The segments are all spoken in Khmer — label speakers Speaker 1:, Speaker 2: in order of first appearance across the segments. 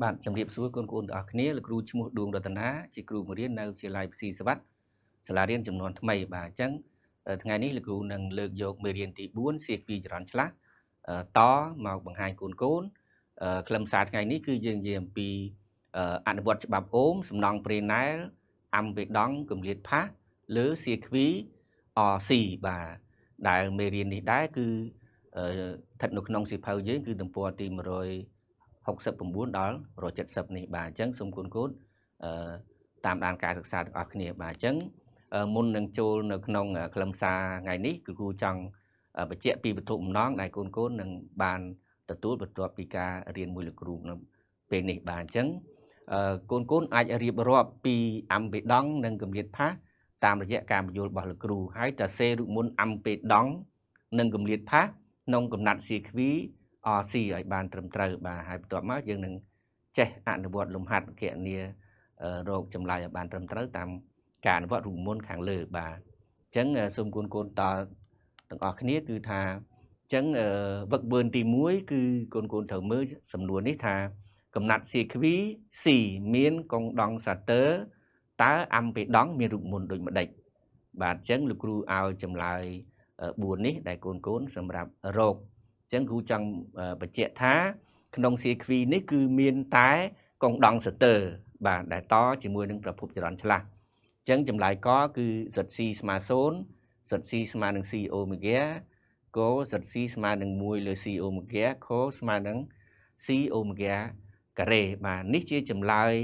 Speaker 1: បាទជំរាបសួរបងប្អូនទាំងអស់គ្នាលោកគ្រូឈ្មោះដួងរតនាជាគ្រូបង្រៀននៅវិទ្យាល័យពិស៊ីសវັດសាលារៀនចំនួនថ្មីបាទអញ្ចឹងថ្ងៃនេះលោកគ្រូនឹងលើកយកមេរៀនទី4សៀក2ចរន្តឆ្លាស់តមកបង្ហាញកូនកូនខ្លឹមសារថ្ងៃនេះគឺយើងនិយាយអំពីអនុវត្តច្បាប់អូម សំណងព្រេណែលអំបេដង់កំលៀតផាសលើសៀកវីអស៊ីបាទដែលមេរៀននេះដែរគឺស្ថិតនៅក្នុងសៀវភៅយើង គឺទំព័រទី100 69ដល់170នេះបាទអញ្ចឹងសូមគុណគូនអឺតាមដានការសិក្សាទាំងអស់គ្នាបាទអញ្ចឹងមុននឹងចូលនៅក្នុងខ្លឹមសារថ្ងៃនេះគឺគូចង់បញ្ជាក់ពីវត្ថុបំណងដែលកូនកូននឹងបានទទួលបន្ទាប់ពីការរៀនមួយលោកគ្រូនៅពេលនេះបាទអញ្ចឹងកូនកូនអាចរៀបរាប់ពីអំបេដង់និងកម្រិតផាសតាមរយៈការបញ្យល់របស់លោកគ្រូ ហើយតសេរូមុនអំបេដង់និងកម្រិតផាសក្នុងកំណាត់សៀគ្វី RC ឲ្យបានត្រឹមត្រូវបាទហើយបន្ទាប់មកយើងនឹងចេះអនុវត្ត លំហាត់គណនារោគចម្លើយឲ្យបានត្រឹមត្រូវ តាម ការអនុវត្តរូបមន្តខាងលើបាទអញ្ចឹងសូមគូនកូនតទាំងអស់គ្នាគឺថាអញ្ចឹងវឹកវើនទី1គឺកូនកូនត្រូវមើលសំណួរនេះថា កំណត់ CQ C មានកងដងសាទ័រតើអំពីដងមានរូបមន្តដូចម្ដេចបាទអញ្ចឹងលោកគ្រូឲ្យចម្លើយ4នេះ ដែលកូនកូនសម្រាប់រោគចឹងគ្រូចង់បញ្ជាក់ថា ក្នុង CQ នេះ គឺមានតែ កងដងសតើបាទដែលតជាមួយនឹងប្រភពចរន្តឆ្លាស់អញ្ចឹងចម្លើយកគឺសុត C ស្មើ0សុត C ស្មើនឹង C អូមេហ្គាកូសុត C ស្មើនឹង1លើ C អូមេហ្គាខូស្មើនឹង C អូមេហ្គាការ៉េបាទនេះជាចម្លើយ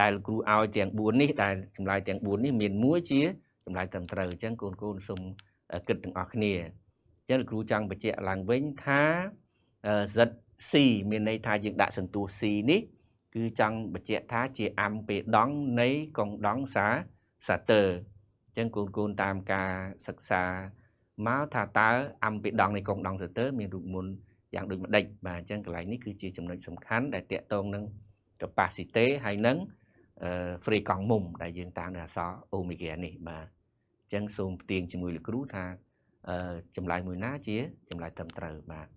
Speaker 1: ដែលគ្រូឲ្យទាំង4នេះដែលចម្លើយទាំង4នេះមានមួយជាចម្លើយត្រឹមត្រូវអញ្ចឹងកូនកូនសូមគិតទាំងអស់គ្នាចឹងលោកគ្រូចង់បញ្ជាក់ឡើងវិញថា ZC មានន័យថាយើងដាក់សន្ទោស C នេះគឺចង់បញ្ជាក់ថាជាអាំពេដង់នៃកងដង់សាសាទ័រអញ្ចឹងកូនកូនតាមការសិក្សាមកថាតើអាំពេដង់នៃកងដង់សាទ័រមានរូបមន្តយ៉ាងដូចម្ដេចបាទអញ្ចឹងកន្លែងនេះគឺជាចំណុចសំខាន់ដែលតកតងនឹង capacity ហើយនឹង free កង់មុំដែលយើងតាមនៅអក្សរ omega នេះបាទអញ្ចឹងសូមផ្ទៀងជាមួយលោកគ្រូថាចម្លើយមួយណាជាចម្លើយត្រឹមត្រូវបាទ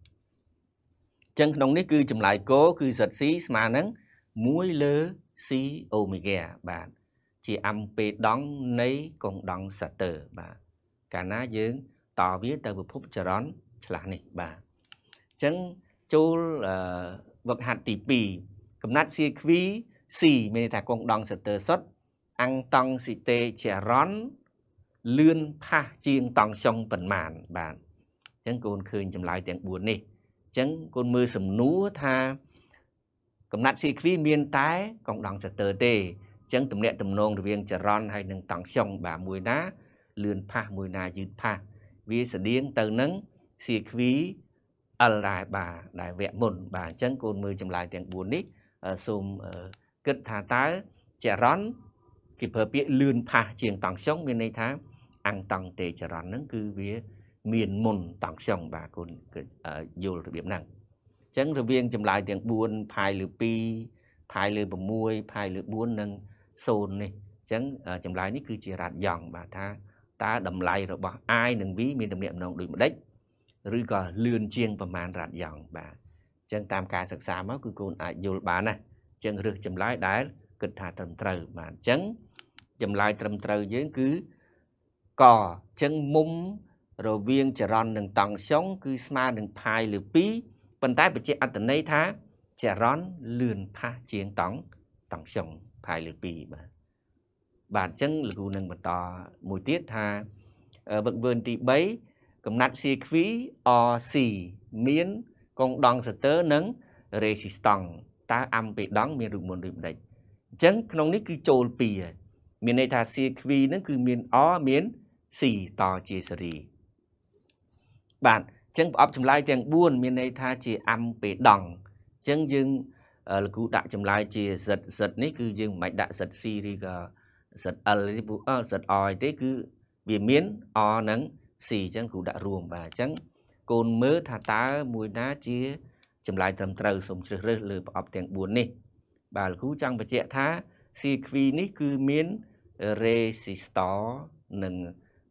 Speaker 1: ចឹងក្នុងនេះគឺចម្លើយគោគឺ ZC ស្មើនឹង1លើ C អូមេហ្គាបាទជាអំពេដង់នៃកុងដង់សាទ័របាទកាលណាយើងតវាទៅប្រភពចរន្តឆ្លាស់នេះបាទអញ្ចឹងចូលវឹកហាត់ទី2កំណត់ CQ C មានន័យថាកុងដង់សាទ័រសុទ្ធអង់តង់ស៊ីតេជារ៉ុនលឿនផាសជាងតង់ចុងប៉ុន្មាន បាទអញ្ចឹងកូនឃើញចម្លើយទាំង4នេះអញ្ចឹងកូនមើលសំណួរថាកំណត់ស៊ីគ្វីមានតែកងដងសតើទេអញ្ចឹងទំនាក់ទំនងរវាងចរន្តហើយនឹងតង់ចុងបាទមួយណាលឿនផាសមួយណាយឺតផាសវាស្តៀងទៅនឹងស៊ីគ្វីអលដែរបាទដែលវគ្គមុន បាទអញ្ចឹងកូនមើលចម្លើយទាំង4នេះសូមគិតថាតើចរន្តគេប្រើពាក្យលឿនផាសជាងតង់ចុងមានន័យថាអង្គតង់ទេចរន្តហ្នឹងគឺវាមានមុនតង់ខ្យងបាទគុណយល់របៀបហ្នឹងអញ្ចឹងរវាងចម្លើយទាំង4ផាយលើ2ផាយលើ6ផាយលើ4និង0នេះអញ្ចឹងចម្លើយនេះគឺជារ៉ាត់យ៉ង់បាទថាតើតម្លៃរបស់ i និង v មានទំនាក់ទំនងដូចម្ដេចឬក៏លឿនជាង ប្រមាណរ៉ាត់យ៉ង់បាទអញ្ចឹងតាមការសិក្សាមកគឺកូនអាចយល់បានណាអញ្ចឹងរើសចម្លើយដែលគិតថាត្រឹមត្រូវបាទអញ្ចឹងចម្លើយត្រឹមត្រូវយើងគឺកអញ្ចឹងមុំរវាងចរន្តនិងតង់ចុងគឺស្មើនឹងផាយលើ2ប៉ុន្តែបញ្ជាក់អត្ថន័យថាចរន្តលឿនផាសជាងតង់តង់ចុងផាយលើ2បាទបាទអញ្ចឹងលោកគ្រូនឹងបន្តមួយទៀតថាវឹកវើនទី3កំណាត់ CQ RC មានកងដងសទ័រនិង resistance តើអាំបេដងមានរូបមន្តដូចម្ដេចអញ្ចឹងក្នុងនេះគឺចូល2ហើយមានន័យថា CQ ហ្នឹងគឺមាន R មាន C តជាសេរីបាទអញ្ចឹងប្រអប់ចម្លើយទាំង4មានន័យថាជាអំពេដង់អញ្ចឹងយើងលោកគ្រូដាក់ចម្លើយជា សិតសិតនេះគឺយើងមិនបាច់ដាក់សិត C ឬក៏សិត L ទេពួកសិត R ទេគឺវាមាន R និង C អញ្ចឹងគ្រូដាក់រួមបាទអញ្ចឹងកូនមើលថាតើមួយណាជាចម្លើយត្រឹមត្រូវសូមជ្រើសរើសលើប្រអប់ទាំង4នេះ បាទលោកគ្រូចង់បញ្ជាក់ថា CQ នេះ គឺមាន resistor និង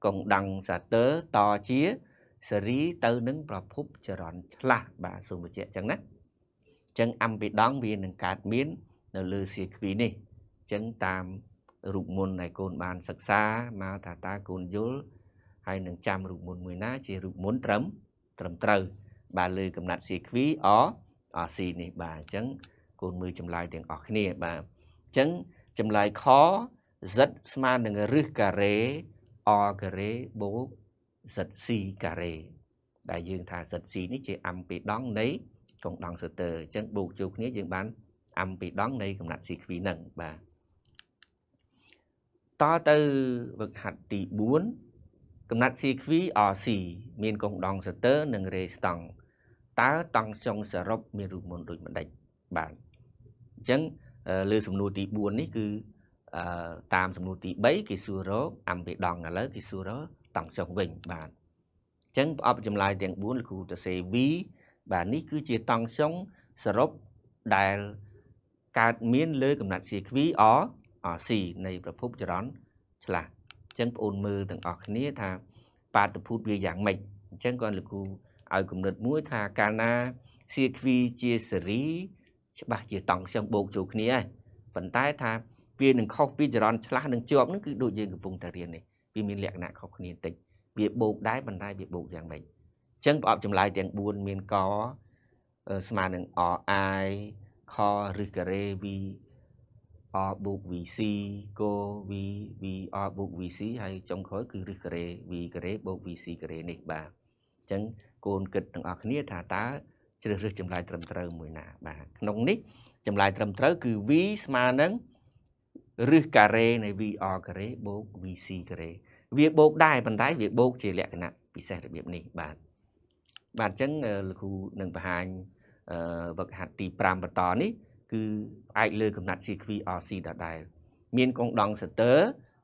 Speaker 1: កងដាំងសាទ័រតជាសេរីទៅនឹងប្រភពចរន្តឆ្លាស់បាទសូមបញ្ជាក់អញ្ចឹងណាអញ្ចឹងអំពីដងវានឹងកើតមាន នៅលើសៀគ្វីនេះអញ្ចឹងតាមរូបមុនដែលកូនបានសិក្សាមកថាតើកូនយល់ហើយនឹងចាំរូបមុនមួយណា ជារូបមុនត្រឹមត្រឹមត្រូវ បាទលើកំណត់សៀគ្វីអអស៊ីនេះបាទអញ្ចឹងកូនមើលចម្លើយទាំងអស់គ្នាបាទអញ្ចឹងចម្លើយខ z ស្មើនឹងរឹសការ៉េ r ការ៉េបូក z c ការ៉េដែលយើងថា z c នេះជាអាំពីដងនៃកងដងសទ័រអញ្ចឹងបូកចូលគ្នាយើងបានអាំពីដង នៃកំណាត់ c ខ្វីនឹងបាទតទៅវឹកហាត់ទី4កំណាត់ C ខ្វី RC មានកងដងសទ័រនិងរេស្តង់តើតង់ចុងសរុបមានរូបមន្តដូចម្ដេចបាទអញ្ចឹងលើសំណួរទី4នេះគឺតាមសំណួរទី3គេសួររកអំពីដងឥឡូវគេសួររកតង់ចុះវិញ បាទអញ្ចឹងប្រអប់ចម្លើយទាំង4លោកគ្រូតសេវីបាទនេះគឺជាតង់ចុងសរុបដែលកើតមានលើកំណត់ CQ R C នៃប្រភពចរន្តឆ្លាស់អញ្ចឹងបងអូនមើលទាំងអស់គ្នាថា បាតុភូតវាយ៉ាងម៉េចអញ្ចឹងគាត់លោកគ្រូឲ្យគំនិតមួយថាកាលណា CQ ជាសេរី ច្បាស់ជាតង់ចុងបូកចូលគ្នាហើយប៉ុន្តែថាវានឹងខុសពីចរន្តឆ្លាស់នឹងជាប់នឹងគឺដូចយើងកំពុងតែរៀននេះវាមានលក្ខណៈខុសគ្នាតិចវាបូកដែរប៉ុន្តែវាបូកយ៉ាងម៉េចអញ្ចឹងប្រអប់ចម្លើយទាំង4មានកស្មើនឹង r i ខឬការ៉េ v r បូក vc ក v v r បូក vc ហើយចុងក្រោយគឺឬការ៉េ v ការ៉េបូក vc ការ៉េនេះបាទអញ្ចឹងកូនគិតទាំងអស់គ្នាថាតើជ្រើសរើសចម្លើយត្រឹមត្រូវមួយណាបាទក្នុង នេះចម្លើយត្រឹមត្រូវ គឺ v ស្មើនឹង0.5ឬការ៉េនៃ VR ការ៉េបូក VC ការ៉េវាបូកដែរប៉ុន្តែវាបូកជាលក្ខណៈពិសេសរបៀបនេះបាទបាទអញ្ចឹងលោកគ្រូនឹងបង្ហាញវឹកហាត់ទី5បន្តនេះ គឺផ្អែកលើកំណាត់ CQ RC ដដែលមានកងដងសតើ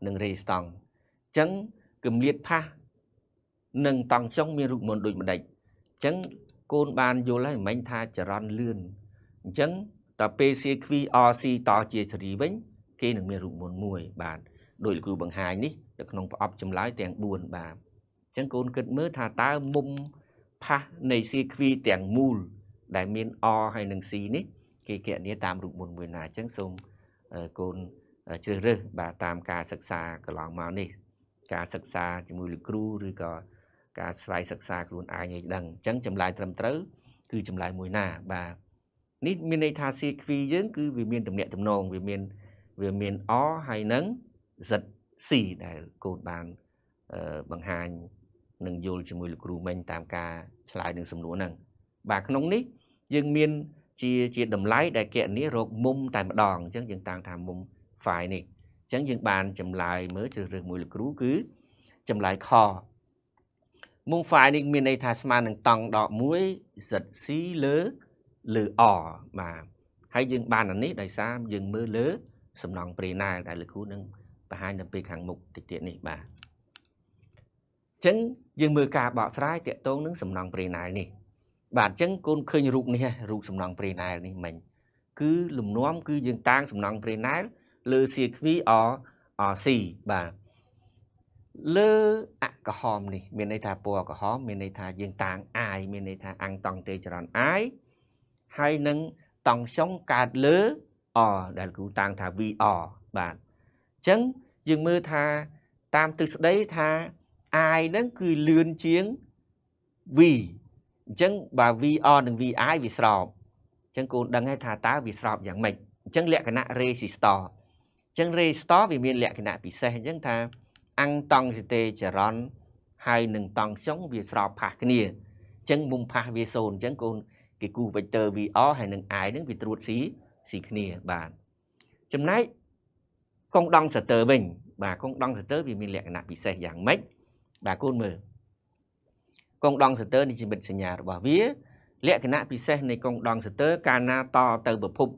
Speaker 1: និងរេស្តង់អញ្ចឹងគម្លាតផាសនិងតង់ចុងមានរូបមន្តដូចម្ដេចអញ្ចឹងកូនបានយល់ហើយមិញថាចរន្តលឿនអញ្ចឹងតើពេល CQ RC តជាជ្រីវិញគេនឹងមានរូបមន្តមួយបាទដោយលោកគ្រូបង្ហាញនេះនៅក្នុងប្រអប់ចម្លើយទាំង4បាទអញ្ចឹងកូនគិតមើលថាតើមុំផាសនៃសៀគ្វីទាំងមូលដែលមានអហើយនឹងស៊ីនេះ គេគណនាតាមរូបមន្តមួយណាអញ្ចឹងសូមកូនជ្រើសរើសបាទតាមការសិក្សាកន្លងមកនេះ ការសិក្សាជាមួយលោកគ្រូឬក៏ការស្វ័យសិក្សាខ្លួនឯងឲ្យដឹងអញ្ចឹងចម្លើយត្រឹមត្រូវ គឺចម្លើយមួយណា បាទនេះមានន័យថាសៀគ្វីយើងគឺវាមានតំណាក់តំណងវាមានវាមានអហើយនឹង ZC ដែលកូនបានបង្ហាញនឹងយល់ជាមួយលោកគ្រូមិញតាមការឆ្លើយនឹងសំណួរហ្នឹងបាទក្នុងនេះយើងមាន ជាជាតម្លៃដែលគណនារកមុំតែម្ដងអញ្ចឹងយើងតាំងថាមុំ file នេះអញ្ចឹងយើងបានចម្លើយមើលជ្រើសរើសមួយលោកគ្រូគឺចម្លើយខមុំ file នេះមានន័យថាស្មើនឹងតង់ដក1 ZC លើលើ R បាទហើយយើងបានអានេះដោយសារយើងមើលលើសំណង់ព្រីណាលដែលលោកគ្រូនឹងបង្ហាញនៅពេលខាងមុខតិចទៀតនេះ បាទអញ្ចឹងយើងមើលការបកស្រាយតកតងនឹងសំណង់ព្រីណាលនេះបាទអញ្ចឹងកូនឃើញរូបនេះរូបសំណង់ព្រីណែលនេះមិញគឺលំនាំ គឺយើងតាំងសំណង់ព្រីណែលលើសៀគ្វី RC បាទលើអក្រហមនេះមានន័យថាពណ៌អក្រហម មានន័យថាយើងតាំង I មានន័យថាអង្គតង់ទេចរន្ត I ហើយនឹងតង់ចុងកើតលើ R ដែលគ្រូតាំងថា VR បាទអញ្ចឹងយើងមើលថាតាមទិសដីថា I ហ្នឹងគឺលឿនជាង V អញ្ចឹងបើ VR និង VI វាស្របអញ្ចឹងកូនដឹងហើយថាតើវាស្របយ៉ាងម៉េចអញ្ចឹងលក្ខណៈ resistor អញ្ចឹង resistor វាមានលក្ខណៈពិសេសអញ្ចឹងថាអង្គតង់សិទេចរន្តហើយនឹងតង់ចុងវាស្របផាសគ្នាអញ្ចឹងមុំផាសវាសូន្យអញ្ចឹងកូនគេគូ vector VR ហើយនឹង I ហ្នឹងវាត្រួតស៊ីស៊ីគ្នាបាទចំណែកកងដងសតើវិញបាទកងដងសតើវាមានលក្ខណៈពិសេសយ៉ាងម៉េចបាទគូនមើលកងដងសតើនេះជាមិត្តសញ្ញារបស់វា លក្ខណៈពិសេសនៃកងដងសតើកាលណាតទៅប្រភព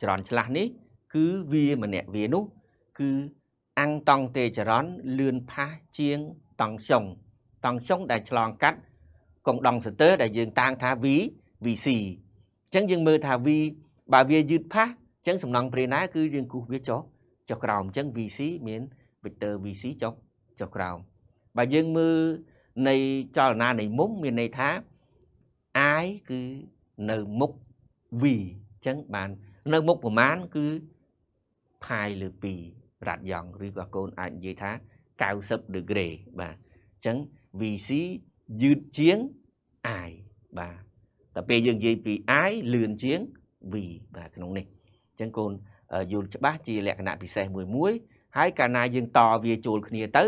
Speaker 1: ចរន្តឆ្លាស់នេះ គឺវាម្នាក់វានោះគឺអង្គតង់ទេចរន្តលឿនផាសជាងតង់ចុងតង់ចុងដែលឆ្លងកាត់កងដងសតើដែលយើងតាំងថា V VC អញ្ចឹងយើងមើលថា V បើវាយឺតផាសអញ្ចឹងសំណង់ព្រាណាគឺយើងគូសវាចុះចុះក្រោមអញ្ចឹង VC មាន vector VC ចុះចុះក្រោមបើយើងមើលនៃចលនានៃមុំមានន័យថា I គឺនៅមុខ V អញ្ចឹងបាន នៅមុខប្រមាណគឺផាយលើ2រ៉ាត់យ៉ងឬក៏កូនអាចនិយាយថា90ដឺក្រេបាទអញ្ចឹង VC យឺតជាង I បាទតែពេលយើងនិយាយពី I លឿនជាង V បាទក្នុងនេះអញ្ចឹងកូនយល់ច្បាស់ជាលក្ខណៈពិសេសមួយមួយហើយកាលណាយើងតវាចូលគ្នាទៅ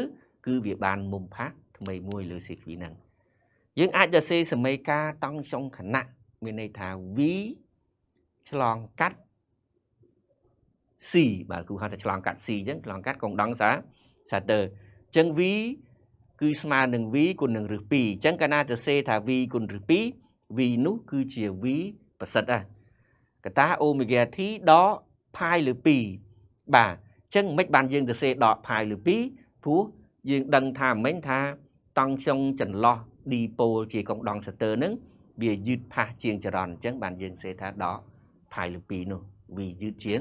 Speaker 1: គឺវាបានមុំផាសថ្មីមួយលើ CQ ហ្នឹងយើងអាចទៅសេសមីការតង់ចុងខណៈមានន័យថា V ឆ្លងកាត់ C បាទគូហៅថាឆ្លងកាត់ C អញ្ចឹងឆ្លងកាត់កងដងសាសាទើអញ្ចឹង V គឺស្មើនឹង v គុណនឹងឬ2អញ្ចឹងកាលណាទៅសេថា v គុណឬ2 v នោះគឺជា v ប្រសិទ្ធណាកតាអូមេហ្គា t ដកផាយលើ2បាទអញ្ចឹងមិនបានយើងទៅសេដកផាយលើ2ព្រោះយើងដឹងថាមិនថា តង់ចុងចន្លោះឌីប៉ូលជាកងដងសាទ័រនឹងវាយឺតផាសជាងចរន្តអញ្ចឹងបានយើងសេថាដកផាយលើ2នោះវាយឺតជាង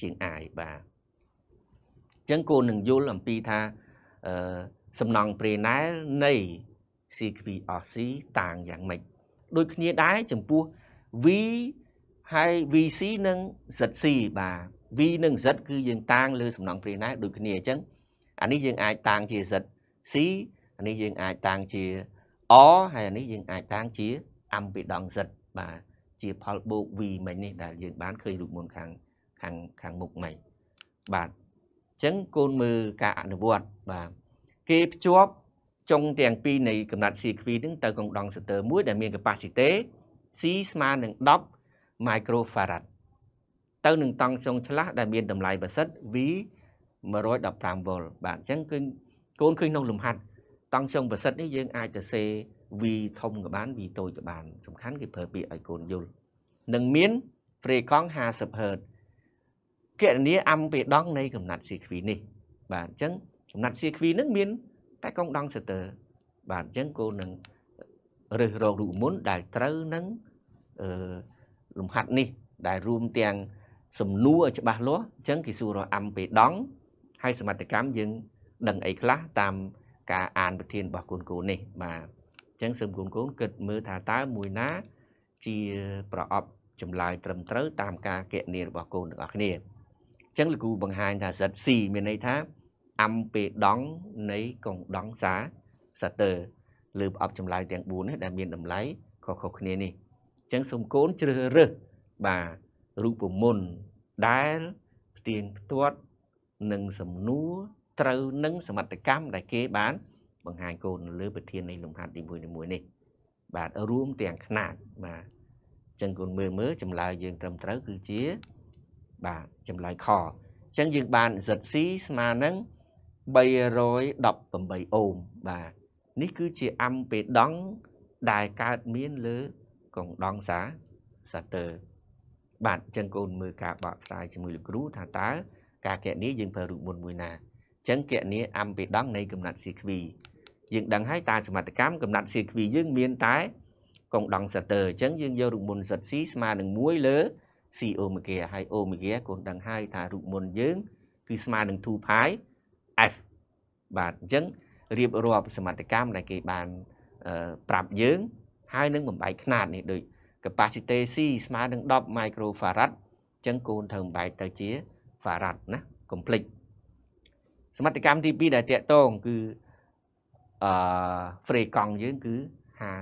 Speaker 1: ជាង i បាទអញ្ចឹងគោនឹងយល់អំពីថាអឺសំណងព្រេណែលនៃ CQRC តាងយ៉ាងម៉េចដូចគ្នាដែរចំពោះ V ហើយ VC និង ZC បាទ V និង Z គឺយើងតាងលើសំណង់ព្រាណែលដូចគ្នាអញ្ចឹងអានេះយើងអាចតាងជា Z C អានេះយើងអាចតាងជា O ហើយអានេះយើងអាចតាងជា Ampedong Z បាទជាផលបូក V មិញនេះដែលយើងបានឃើញរូបមុនខាងខាងខាងមុខមិញបាទអញ្ចឹងកូនមើលការអនុវត្តបាទគេភ្ជាប់ចុងទាំងពីរនៃកំណត់ CQ នឹងទៅកងដងសន្ទើមួយដែលមាន capacity C ស្មើនឹង10 microfarad ទៅនឹងតង់ចុងឆ្លាស់ដែលមានតម្លៃប្រសិទ្ធ V 115 V បាទអញ្ចឹង គឺកូនឃើញក្នុងលំហាត់តង់ចុងប្រសិទ្ធនេះយើងអាចទៅសេ V ធំក៏បាន V តូចក៏បាន សំខាន់គឺប្រើពាក្យឲ្យកូនយល់នឹងមាន frequency 50 Hz គណនាអាំពេដង នៃកំណាត់ CQ នេះ បាទអញ្ចឹងកំណាត់ CQ នឹងមាន តែកងដងសទ័របាទអញ្ចឹងកូននឹងរើសរករូបមន្តដែលត្រូវនឹងអឺលំហាត់នេះ ដែលរួមទាំង សំណួរច្បាស់លាស់អញ្ចឹងគេសួររអំពេលដងហើយសមត្ថកម្មយើង ដឹងអីខ្លះតាមការអាន ប្រធានរបស់កូនកូននេះបាទអញ្ចឹងសូមកូនកូនគិតមើលថាតើមួយណាជាប្រអប់ចម្លើយត្រឹមត្រូវតាមការគណនារបស់កូនទាំងអស់គ្នាអញ្ចឹងលោកគ្រូបង្ហាញថាសិត C មានន័យថាអំពេលដងនៃកងដងសាសាទ័រលើប្រអប់ចម្លើយទាំង4នេះដែលមានតម្លៃខុសៗគ្នានេះចឹងសូមកូនជ្រើសរើសបាទរូបមន្តដែលផ្ទៀងផ្ទាត់នឹងសំណួរត្រូវនឹងសមត្ថកម្មដែលគេបាន បង្ហាញកូនលើ ប្រធាននៃលំហាត់ទី1នេះមួយនេះបាទរួមទាំងຂະຫນាតបាទចឹងកូនមើលមើលចម្លើយយើងត្រឹមត្រូវគឺជាបាទចម្លើយខអញ្ចឹងយើងបាន ZC ស្មើនឹង318អូមបាទនេះគឺជាអាំពេដង់ដែលកើតមានលើកងដងសាសាទ័របាទអញ្ចឹងកូនមើលការបកស្រាយជាមួយលោកគ្រូថាតើ ការកណីយើងប្រើរូបមន្តមួយណាអញ្ចឹងកណីអំពីដង នៃកំណត់ស៊ីខ្វីយើងដឹងហើយតើសមត្ថកម្មកំណត់ស៊ីខ្វីយើងមានតែ កងដងសាទ័រអញ្ចឹងយើងយករូបមន្តសិតស៊ីស្មើនឹង1លើស៊ីអូមេហ្គាហើយអូមេហ្គាកូនដឹងហើយថារូបមន្តយើង គឺស្មើនឹង2ផាយ F បាទអញ្ចឹងរៀបរាប់សមត្ថកម្មដែលគេបានប្រាប់យើងហើយនឹងបំបែកខ្នាតនេះដូច capacity C ស្មើនឹង10 microfarad អញ្ចឹងកូនត្រូវបំបែកទៅជា farad ណា complex សមត្ថកម្មទី2ដែលតាក់ទងគឺអឺ frame កង់យើងគឺ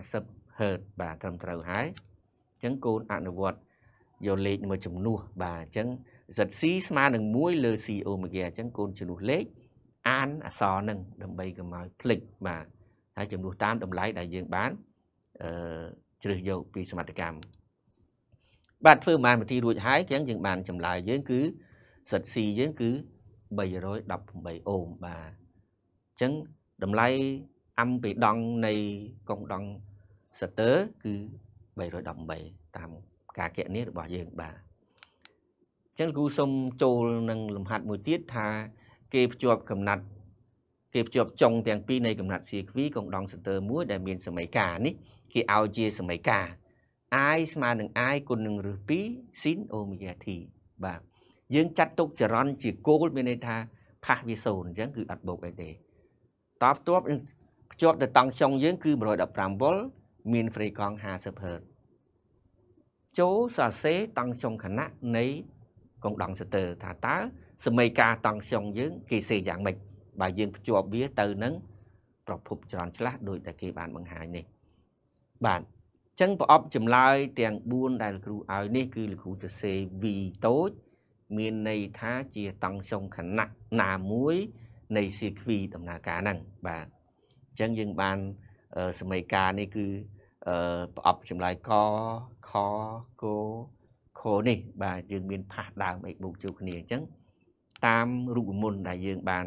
Speaker 1: 50 Hz បាទត្រឹមត្រូវហើយអញ្ចឹងកូនអនុវត្តយកលេខមួយចំនួនបាទអញ្ចឹង ZC ស្មើនឹង1លើ C អូមេហ្គាអញ្ចឹងកូនចំនួនលេខអានអសរនឹងដើម្បីកុំឲ្យភ្លេចបាទហើយចំនួនតាមតម្លៃដែលយើងបានជ្រើសយកពីសមាតិកម្មបាទធ្វើប្រហែលនាទីរួចហើយអញ្ចឹងយើងបានចម្លើយយើងគឺសិត C យើងគឺ318អូមបាទអញ្ចឹងតម្លៃអាំពីដងនៃកុងដងសាទ័រគឺ318តាមការគណនារបស់យើងបាទអញ្ចឹងគូសុំចូលនឹងលំហាត់មួយទៀតថា គេភ្ជាប់កំណត់គេភ្ជាប់ចុងទាំងពីរនៃកំណត់ CQ កុងដងសាទ័រមួយដែលមានសមីការនេះគេឲ្យជាសម្លេងការ i ស្មើនឹង i គុណនឹងរឹស2 sin omega t បាទយើងចាត់ទុកចរន្តជាគោលមានន័យថាផាសវា0អញ្ចឹងគឺអត់បូកអីទេតបតបនឹងភ្ជាប់ទៅតង់ចុងយើង គឺ115វ៉ុលមានហ្វ្រេកង់50ហឺតចូលសរសេរតង់ចុងខណៈនៃកងដងសទ័រថាតើសមីការតង់ចុងយើងគេសេយ៉ាងម៉េចបើយើងភ្ជាប់វាទៅនឹងប្រភពចរន្តឆ្លាស់ដោយតែគេបានបង្ហាញនេះបាទអញ្ចឹងប្រអប់ចម្លើយទាំង4ដែលលោកគ្រូឲ្យនេះគឺលោកគ្រូទៅសេ V តូច មានន័យថាជាតង់ចុងខណៈណាមួយនៃសៀគ្វីដំណើរការហ្នឹងបាទអញ្ចឹងយើងបានសមីការនេះគឺប្រអប់ចម្លើយកខគខនេះបាទយើងមានផាសដើមអីបូកចូលគ្នាអញ្ចឹងតាមរូបមន្តដែលយើង បាន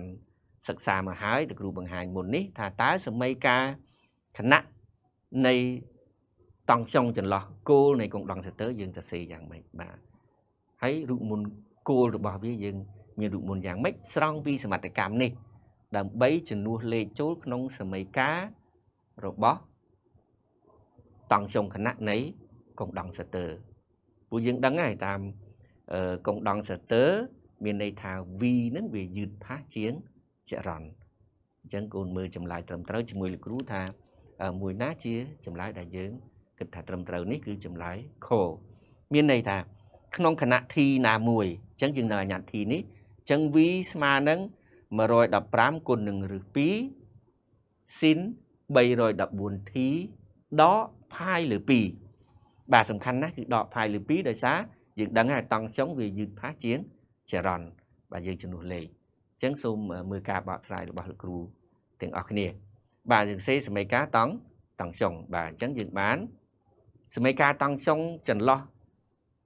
Speaker 1: សិក្សាមកហើយដែលគ្រូបង្ហាញមុននេះ ថាតើសមីការគណៈនៃតង់ចុងចន្លោះគោលនៃកងដងសតើយើងទៅសេយ៉ាងម៉េចបាទហើយរូបមុនគោលរបស់វាយើងមានរូបមុនយ៉ាងម៉េចស្រង់ពីសមត្ថកម្មនេះ ដើម្បីជំនួសលេខចូលក្នុងសម័យកាលរបស់តង់ចុងគណៈនៃកងដងសតើពួកយើងដឹងហើយតាមកងដងសតើមានន័យថា v នឹងវាយឺតផាសជាងចរន្តអញ្ចឹងកូនមើលចម្លើយត្រឹមត្រូវជាមួយលោកគ្រូថាមួយណាជាចម្លើយដែលយើងគិតថាត្រឹមត្រូវនេះគឺចម្លើយខមានន័យថា ក្នុងគណៈធីណាមួយអញ្ចឹងយើងនៅអាញាត់ធីនេះអញ្ចឹង v ស្មើនឹង115គុណនឹងឬ2ស៊ីន 314t ដកផាយលើ2បាទសំខាន់ណាស់គឺដកផាយលើ2ដោយសារយើងដឹងហើយតង់ចុងវាយឺតផាសជាងចរន្តបាទយើងជំនួសលេខអញ្ចឹងសូមមើលការបកស្រាយរបស់លោកគ្រូទាំងអស់គ្នាបាទយើងសេសមីការតង់តង់ចុងបាទអញ្ចឹងយើងបានសមីការតង់ចុងចន្លោះ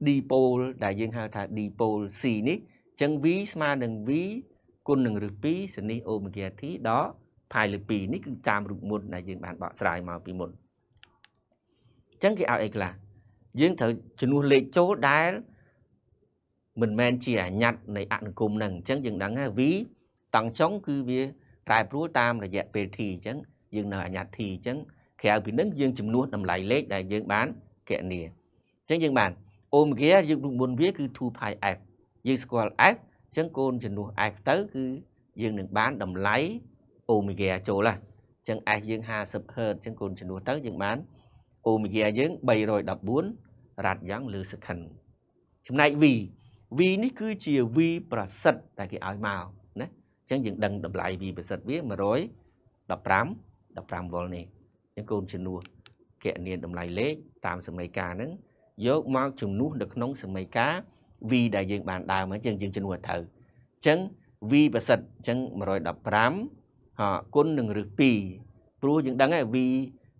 Speaker 1: dipole ដែលយើងហៅថា dipole C នេះអញ្ចឹង v ស្មើនឹង v គុណនឹងឬ2សនីអូមេហ្គាធីដល់ផាយលើ2នេះគឺតាមរូបមុនដែលយើងបានបកស្រាយមកពីមុនអញ្ចឹងគេឲ្យអីខ្លះយើងត្រូវជំនួសលេខចូលដែល មិនមែនជាអញ្ញត្តិនៃ អនុគមនឹងអញ្ចឹងយើងដឹងថា v តង់ចុងគឺវាប្រែប្រួលតាមរយៈពេល t អញ្ចឹងយើងនៅអាញាត់ t អញ្ចឹងក្រៅពីនឹងយើងជំនួសតម្លៃលេខដែលយើងបានគណនាអញ្ចឹងយើងបាន អូមេហ្គាយើងមុនវាគឺ 2pi f យើងស្គាល់ f អញ្ចឹងកូនជំនួស f ទៅគឺយើងនឹងបានតម្លៃអូមេហ្គាចូលហើយអញ្ចឹង s យើង 50Hz អញ្ចឹងកូនជំនួសទៅយើងបាន អូមេហ្គាយើង314រ៉ាត់យ៉ាងលើសេខិនចំណែក v v នេះគឺជា v ប្រសិទ្ធដែលគេឲ្យមកអញ្ចឹងយើងដឹងតម្លៃវាប្រសិទ្ធវា115 15វ៉ុលនេះអញ្ចឹងកូនជំនួសគណនាតម្លៃលេខតាមសមីការហ្នឹងយកមកជំនួសនៅក្នុង សមីការ v ដែលយើងបានដើមហ្នឹងយើងយើងជំនួសត្រូវអញ្ចឹង v ប្រសិទ្ធអញ្ចឹង115ហាគុណនឹងឬ2ព្រោះយើងដឹងហើយ v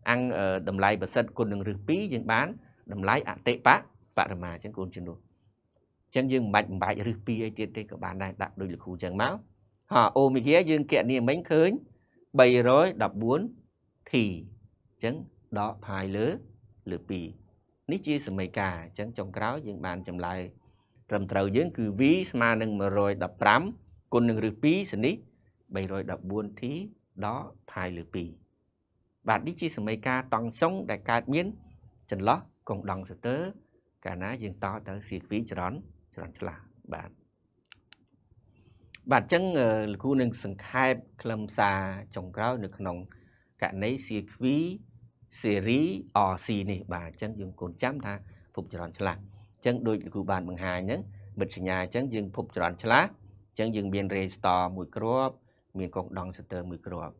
Speaker 1: អង្គតម្លៃប្រសិទ្ធគុណនឹងឬ2យើង បានតម្លៃអតិបៈបរមាអញ្ចឹងកូនជំនួសអញ្ចឹងយើងមិនបាច់បំបាច់ឬ2អីទៀតទេក៏បានដែរដាក់ដូចលោកគ្រូអញ្ចឹងមកហាអូមេហ្គាយើងគណនាមិញឃើញ314 t អញ្ចឹងដកផាយលើលើ2នេះជាសមីការអញ្ចឹងចុងក្រោយយើងបានចម្លើយត្រឹមត្រូវយើងគឺ v ស្មើនឹង115គុណនឹងឬ2សនេះ314 t ដកផាយលើ2បាទនេះជាសមីការតង់សុង ដែលកើតមាន ចន្លោះកងដងសតើកាលណាយើងតទៅសៀកពីចរន្តចរន្តឆ្លាស់បាទបាទអញ្ចឹងលោកគ្រូនឹងសង្ខេបខ្លឹមសារចុងក្រោយនៅក្នុងករណី CQ series RC នេះបាទអញ្ចឹងយើងកូនចាំថាភពចរន្តឆ្លាស់អញ្ចឹងដូចលោកគ្រូបានបង្ហាញហ្នឹង បិទសញ្ញាអញ្ចឹងយើងភពចរន្តឆ្លាស់អញ្ចឹងយើងមាន resistor មួយគ្រាប់មានកុងដង់ resistor មួយគ្រាប់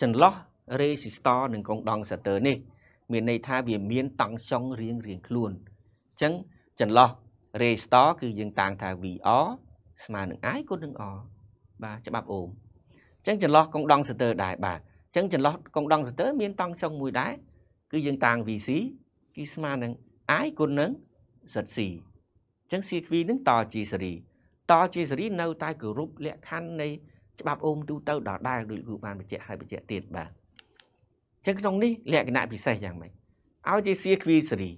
Speaker 1: ចន្លោះ resistor និងកុងដង់ resistor នេះ មានន័យថាវាមានតង់ចុងរៀងរៀងខ្លួនអញ្ចឹងចន្លោះ resistor គឺយើងតាំងថា VR ស្មើនឹង i គុណនឹង r បាទច្បាប់អូមអញ្ចឹងចន្លោះកុងដង់ស្ទើរដែរបាទអញ្ចឹងចន្លោះកុងដង់ស្ទើរមានតង់ចុងមួយដែរគឺយើងតាំង VC គឺស្មើនឹង i គុណនឹង ZC អញ្ចឹង CQ នឹងតជាស៊េរីតជាស៊េរីនៅតែគោរពលក្ខខណ្ឌនៃច្បាប់អូមទូទៅដល់ដែរដូចគ្រូបានបញ្ជាក់ហើយបញ្ជាក់ទៀតបាទអញ្ចឹងក្នុងនេះលក្ខណៈពិសេសយ៉ាងម៉េចឲ្យជា CQ ស៊េរី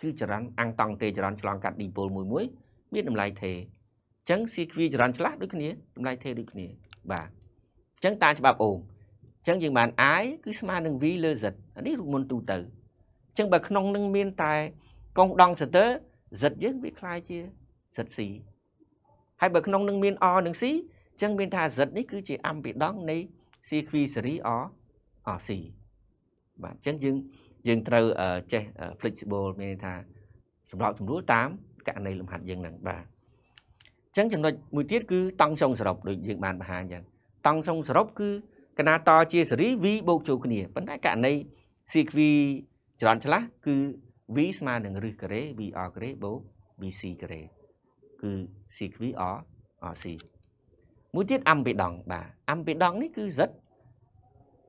Speaker 1: គឺចរន្តអង្គតង់ទេចរន្តឆ្លងកាត់ឌីប៉ូលមួយមួយ មានតម្លៃថេរចឹង CQ ចរន្តឆ្លាស់ដូចគ្នាតម្លៃថេរដូចគ្នាបាទអញ្ចឹងតាមច្បាប់អូមអញ្ចឹងយើង បាន I គឺស្មើនឹង V លើ Z នេះរូបមន្តទូទៅអញ្ចឹងបើក្នុងនឹងមានតែកុងដង់ Z ទៅ Z យើងវាคล้ายជា ZC ហើយបើក្នុងនឹងមាន R និង C អញ្ចឹងមានថា Z នេះគឺជាអាំពីដង់នៃ CQ ស៊េរី R RC បាទអញ្ចឹងយើងយើងត្រូវចេះ flexible មានន័យថាសម្រាប់ជំនួសតាមករណីលំហាត់យើងហ្នឹងបាទអញ្ចឹងចំណុចមួយទៀតគឺតង់ចុងសរុបដូចយើងបានបង្ហាញអញ្ចឹងតង់ចុងសរុបគឺកណាតជាសេរី v បូកចូលគ្នាប៉ុន្តែករណី CQ ចរន្តឆ្លាស់គឺ v ស្មើនឹងឫសការ៉េ vr ការ៉េបូក bc ការ៉េគឺ CQ r rc មួយទៀតអាំពីដងបាទអាំពីដងនេះគឺ z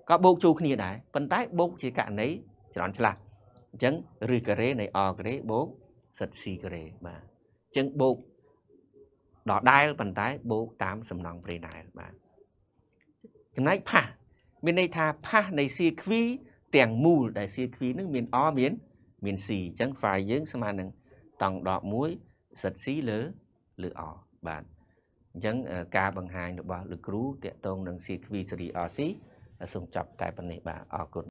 Speaker 1: ក៏បូកចូលគ្នាដែរប៉ុន្តែបូក ជាករណីចរន្តឆ្លាស់អញ្ចឹងឫសការ៉េនៃ r ការ៉េបូក z c ការ៉េបាទអញ្ចឹងបូកដដែលប៉ុន្តែបូកតាមសំណងព្រៃដែលបាទចំណែកផាសមានន័យថាផាសនៃ CQ ទាំងមូលដែល CQ នឹងមាន R មាន មាន C អញ្ចឹង file យើងស្មើនឹងតង់11សិត C លើលើ R បាទអញ្ចឹងការបង្ហាញរបស់លោកគ្រូតកតងនឹង CQ series RC សូមចប់តែប៉ុណ្្នេះបាទអរគុណ